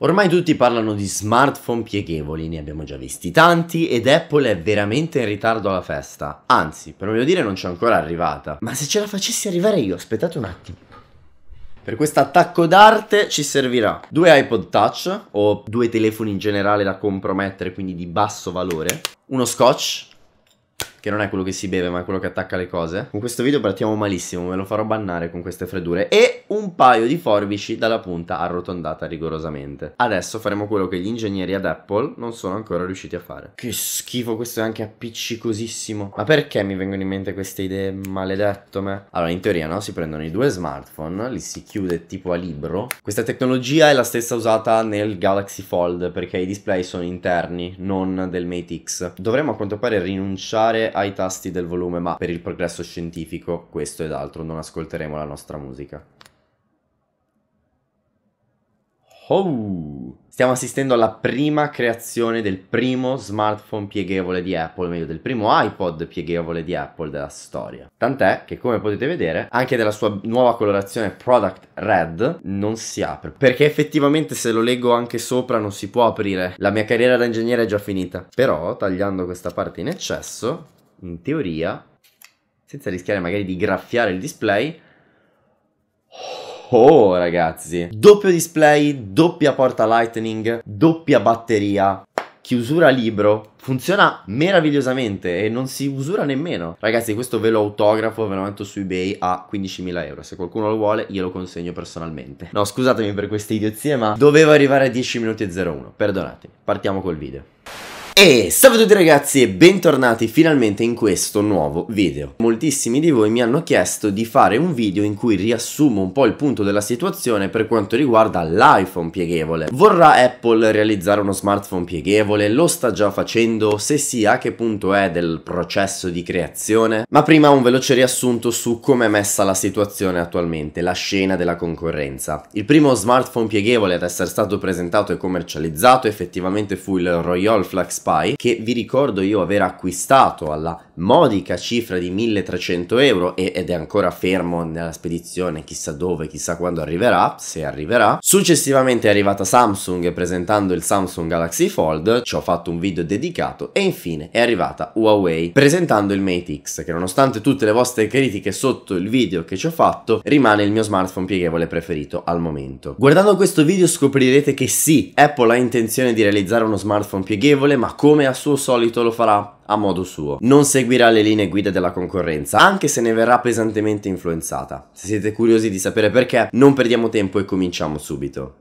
Ormai tutti parlano di smartphone pieghevoli, ne abbiamo già visti tanti ed Apple è veramente in ritardo alla festa. Anzi, per meglio dire non c'è ancora arrivata. Ma se ce la facessi arrivare io, aspettate un attimo. Per questo attacco d'arte ci servirà due iPod Touch o due telefoni in generale da compromettere, quindi di basso valore, uno scotch che non è quello che si beve ma è quello che attacca le cose. Con questo video partiamo malissimo, me lo farò bannare con queste freddure. E un paio di forbici dalla punta arrotondata rigorosamente. Adesso faremo quello che gli ingegneri ad Apple non sono ancora riusciti a fare. Che schifo, questo è anche appiccicosissimo. Ma perché mi vengono in mente queste idee maledetto me? Allora, in teoria, no? Si prendono i due smartphone, li si chiude tipo a libro. Questa tecnologia è la stessa usata nel Galaxy Fold perché i display sono interni, non del Mate X. Dovremmo a quanto pare rinunciare ai tasti del volume, ma per il progresso scientifico questo ed altro non ascolteremo la nostra musica. Oh! Stiamo assistendo alla prima creazione del primo smartphone pieghevole di Apple, meglio del primo iPod pieghevole di Apple della storia. Tant'è che, come potete vedere, anche della sua nuova colorazione Product Red non si apre. Perché effettivamente se lo leggo anche sopra non si può aprire. La mia carriera da ingegnere è già finita. Però, tagliando questa parte in eccesso, in teoria, senza rischiare magari di graffiare il display. Oh ragazzi, doppio display, doppia porta lightning, doppia batteria, chiusura libro, funziona meravigliosamente e non si usura nemmeno. Ragazzi, questo ve lo autografo, ve lo metto su eBay a 15.000 euro. Se qualcuno lo vuole, glielo consegno personalmente. No, scusatemi per queste idiozie, ma dovevo arrivare a 10 minuti e 01. Perdonatemi, partiamo col video. E salve a tutti ragazzi e bentornati finalmente in questo nuovo video Moltissimi di voi mi hanno chiesto di fare un video in cui riassumo un po' il punto della situazione per quanto riguarda l'iPhone pieghevole Vorrà Apple realizzare uno smartphone pieghevole? Lo sta già facendo? Se sì, a che punto è del processo di creazione? Ma prima un veloce riassunto su come è messa la situazione attualmente, la scena della concorrenza Il primo smartphone pieghevole ad essere stato presentato e commercializzato effettivamente fu il Royal Flax Spy che vi ricordo io aver acquistato alla modica cifra di 1300 euro ed è ancora fermo nella spedizione chissà dove, chissà quando arriverà, se arriverà. Successivamente è arrivata Samsung presentando il Samsung Galaxy Fold, ci ho fatto un video dedicato e infine è arrivata Huawei presentando il Mate X che nonostante tutte le vostre critiche sotto il video che ci ho fatto rimane il mio smartphone pieghevole preferito al momento. Guardando questo video scoprirete che sì, Apple ha intenzione di realizzare uno smartphone pieghevole ma come a suo solito lo farà a modo suo. Non seguirà le linee guida della concorrenza, anche se ne verrà pesantemente influenzata. Se siete curiosi di sapere perché, non perdiamo tempo e cominciamo subito.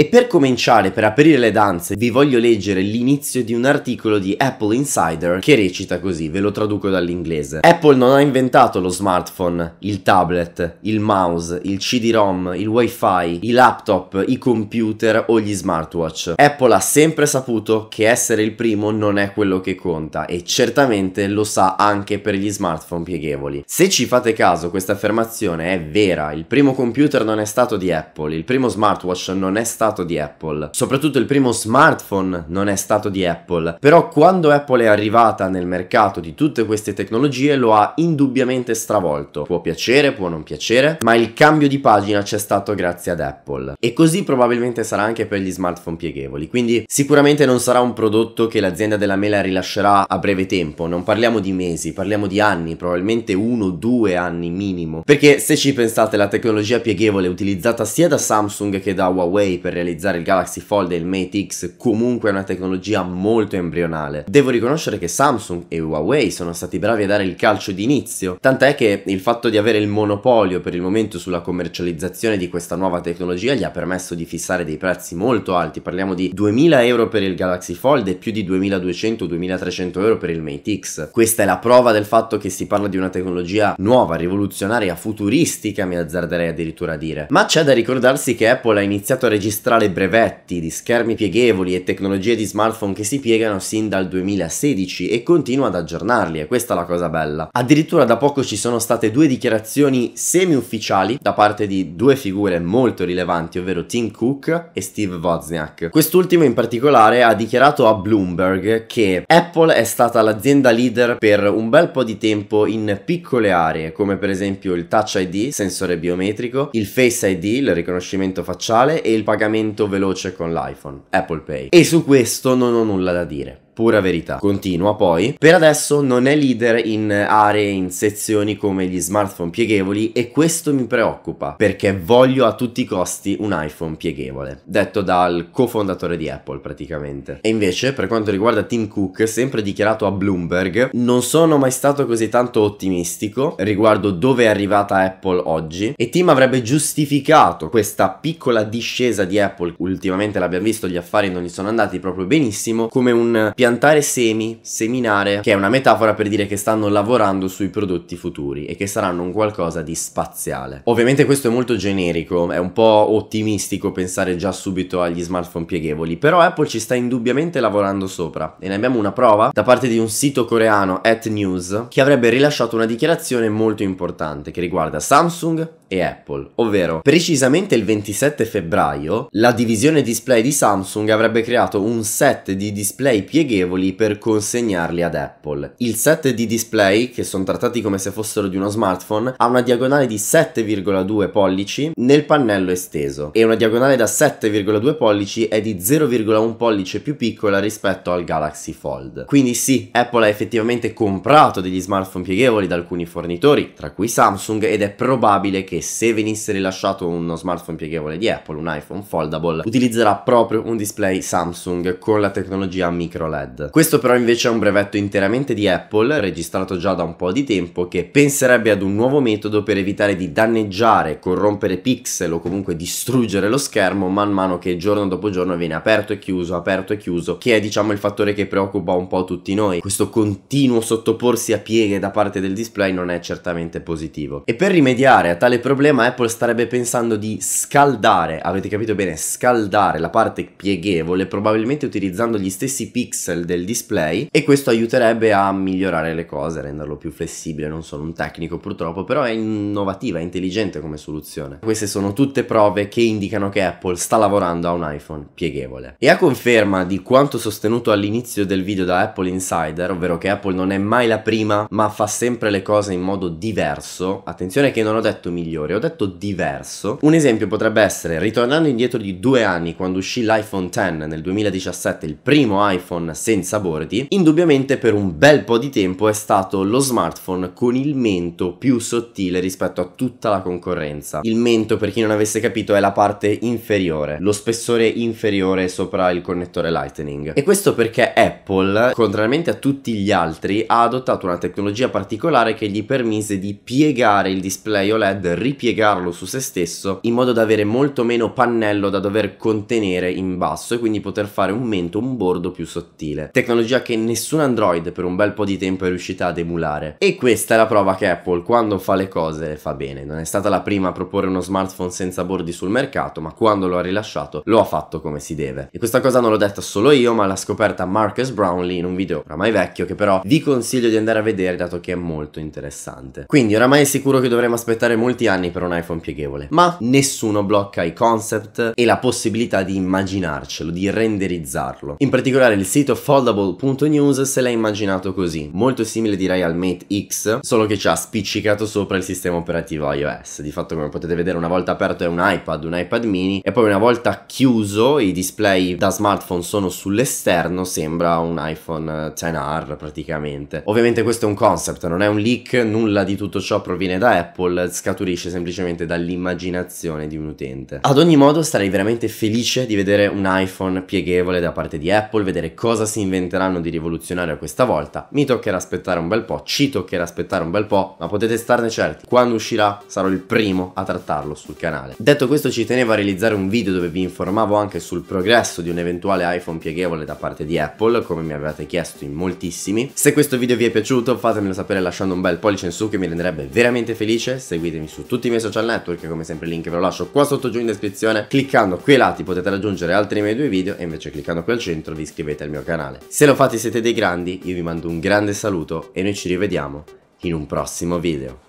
E per cominciare, per aprire le danze, vi voglio leggere l'inizio di un articolo di Apple Insider che recita così, ve lo traduco dall'inglese. Apple non ha inventato lo smartphone, il tablet, il mouse, il CD-ROM, il wifi, i laptop, i computer o gli smartwatch. Apple ha sempre saputo che essere il primo non è quello che conta e certamente lo sa anche per gli smartphone pieghevoli. Se ci fate caso, questa affermazione è vera, il primo computer non è stato di Apple, il primo smartwatch non è stato stato di Apple. Soprattutto il primo smartphone non è stato di Apple, però quando Apple è arrivata nel mercato di tutte queste tecnologie lo ha indubbiamente stravolto. Può piacere, può non piacere, ma il cambio di pagina c'è stato grazie ad Apple. E così probabilmente sarà anche per gli smartphone pieghevoli, quindi sicuramente non sarà un prodotto che l'azienda della mela rilascerà a breve tempo, non parliamo di mesi, parliamo di anni, probabilmente uno o due anni minimo. Perché se ci pensate la tecnologia pieghevole utilizzata sia da Samsung che da Huawei per realizzare il Galaxy Fold e il Mate X comunque è una tecnologia molto embrionale. Devo riconoscere che Samsung e Huawei sono stati bravi a dare il calcio d'inizio, tant'è che il fatto di avere il monopolio per il momento sulla commercializzazione di questa nuova tecnologia gli ha permesso di fissare dei prezzi molto alti, parliamo di 2000 euro per il Galaxy Fold e più di 2200-2300 euro per il Mate X. Questa è la prova del fatto che si parla di una tecnologia nuova, rivoluzionaria, futuristica mi azzarderei addirittura a dire. Ma c'è da ricordarsi che Apple ha iniziato a registrare registrare brevetti di schermi pieghevoli e tecnologie di smartphone che si piegano sin dal 2016 e continua ad aggiornarli, e questa è la cosa bella. Addirittura da poco ci sono state due dichiarazioni semi-ufficiali da parte di due figure molto rilevanti, ovvero Tim Cook e Steve Wozniak. Quest'ultimo in particolare ha dichiarato a Bloomberg che Apple è stata l'azienda leader per un bel po' di tempo in piccole aree, come per esempio il Touch ID, sensore biometrico, il Face ID, il riconoscimento facciale e il pagamento pagamento veloce con l'iPhone, Apple Pay. E su questo non ho nulla da dire pura verità. Continua poi, per adesso non è leader in aree, in sezioni come gli smartphone pieghevoli e questo mi preoccupa perché voglio a tutti i costi un iPhone pieghevole, detto dal cofondatore di Apple praticamente. E invece per quanto riguarda Tim Cook, sempre dichiarato a Bloomberg, non sono mai stato così tanto ottimistico riguardo dove è arrivata Apple oggi e Tim avrebbe giustificato questa piccola discesa di Apple, ultimamente l'abbiamo visto, gli affari non gli sono andati proprio benissimo, come un piatto piantare semi, seminare, che è una metafora per dire che stanno lavorando sui prodotti futuri e che saranno un qualcosa di spaziale. Ovviamente questo è molto generico, è un po' ottimistico pensare già subito agli smartphone pieghevoli, però Apple ci sta indubbiamente lavorando sopra e ne abbiamo una prova da parte di un sito coreano, At News, che avrebbe rilasciato una dichiarazione molto importante che riguarda Samsung e Apple, ovvero precisamente il 27 febbraio la divisione display di Samsung avrebbe creato un set di display pieghevoli amichevoli per consegnarli ad Apple. Il set di display, che sono trattati come se fossero di uno smartphone, ha una diagonale di 7,2 pollici nel pannello esteso e una diagonale da 7,2 pollici è di 0,1 pollice più piccola rispetto al Galaxy Fold. Quindi sì, Apple ha effettivamente comprato degli smartphone pieghevoli da alcuni fornitori, tra cui Samsung, ed è probabile che se venisse rilasciato uno smartphone pieghevole di Apple, un iPhone foldable, utilizzerà proprio un display Samsung con la tecnologia micro LED iPad. Questo però invece è un brevetto interamente di Apple, registrato già da un po' di tempo, che penserebbe ad un nuovo metodo per evitare di danneggiare, corrompere pixel o comunque distruggere lo schermo man mano che giorno dopo giorno viene aperto e chiuso, aperto e chiuso, che è diciamo il fattore che preoccupa un po' tutti noi. Questo continuo sottoporsi a pieghe da parte del display non è certamente positivo. E per rimediare a tale problema Apple starebbe pensando di scaldare, avete capito bene, scaldare la parte pieghevole, probabilmente utilizzando gli stessi pixel pixel del display e questo aiuterebbe a migliorare le cose, a renderlo più flessibile, non sono un tecnico purtroppo, però è innovativa, è intelligente come soluzione. Queste sono tutte prove che indicano che Apple sta lavorando a un iPhone pieghevole. E a conferma di quanto sostenuto all'inizio del video da Apple Insider, ovvero che Apple non è mai la prima, ma fa sempre le cose in modo diverso, attenzione che non ho detto migliore, ho detto diverso, un esempio potrebbe essere, ritornando indietro di due anni, quando uscì l'iPhone X nel 2017, il primo iPhone senza bordi, indubbiamente per un bel po' di tempo è stato lo smartphone con il mento più sottile rispetto a tutta la concorrenza. Il mento, per chi non avesse capito, è la parte inferiore, lo spessore inferiore sopra il connettore Lightning. E questo perché Apple, contrariamente a tutti gli altri, ha adottato una tecnologia particolare che gli permise di piegare il display OLED, ripiegarlo su se stesso, in modo da avere molto meno pannello da dover contenere in basso e quindi poter fare un mento, un bordo più sottile sottile, tecnologia che nessun Android per un bel po' di tempo è riuscita ad emulare. E questa è la prova che Apple quando fa le cose le fa bene, non è stata la prima a proporre uno smartphone senza bordi sul mercato, ma quando lo ha rilasciato lo ha fatto come si deve. E questa cosa non l'ho detta solo io, ma l'ha scoperta Marcus Brownlee in un video oramai vecchio che però vi consiglio di andare a vedere dato che è molto interessante. Quindi oramai è sicuro che dovremo aspettare molti anni per un iPhone pieghevole, ma nessuno blocca i concept e la possibilità di immaginarcelo, di renderizzarlo. In particolare il sito foldable.news se l'ha immaginato così, molto simile direi al Mate X, solo che ci ha spiccicato sopra il sistema operativo iOS. Di fatto come potete vedere una volta aperto è un iPad, un iPad mini e poi una volta chiuso i display da smartphone sono sull'esterno, sembra un iPhone XR praticamente. Ovviamente questo è un concept, non è un leak, nulla di tutto ciò proviene da Apple, scaturisce semplicemente dall'immaginazione di un utente. Ad ogni modo sarei veramente felice di vedere un iPhone pieghevole da parte di Apple, vedere cosa si inventeranno di rivoluzionario questa volta. Mi toccherà aspettare un bel po', ci toccherà aspettare un bel po', ma potete starne certi. Quando uscirà sarò il primo a trattarlo sul canale. Detto questo ci tenevo a realizzare un video dove vi informavo anche sul progresso di un eventuale iPhone pieghevole da parte di Apple, come mi avevate chiesto in moltissimi. Se questo video vi è piaciuto fatemelo sapere lasciando un bel pollice in su che mi renderebbe veramente felice. Seguitemi su tutti i miei social network, come sempre il link ve lo lascio qua sotto giù in descrizione. Cliccando qui ai lati potete raggiungere altri miei due video e invece cliccando qui al centro vi iscrivete al mio canale canale. Se lo fate siete dei grandi, io vi mando un grande saluto e noi ci rivediamo in un prossimo video.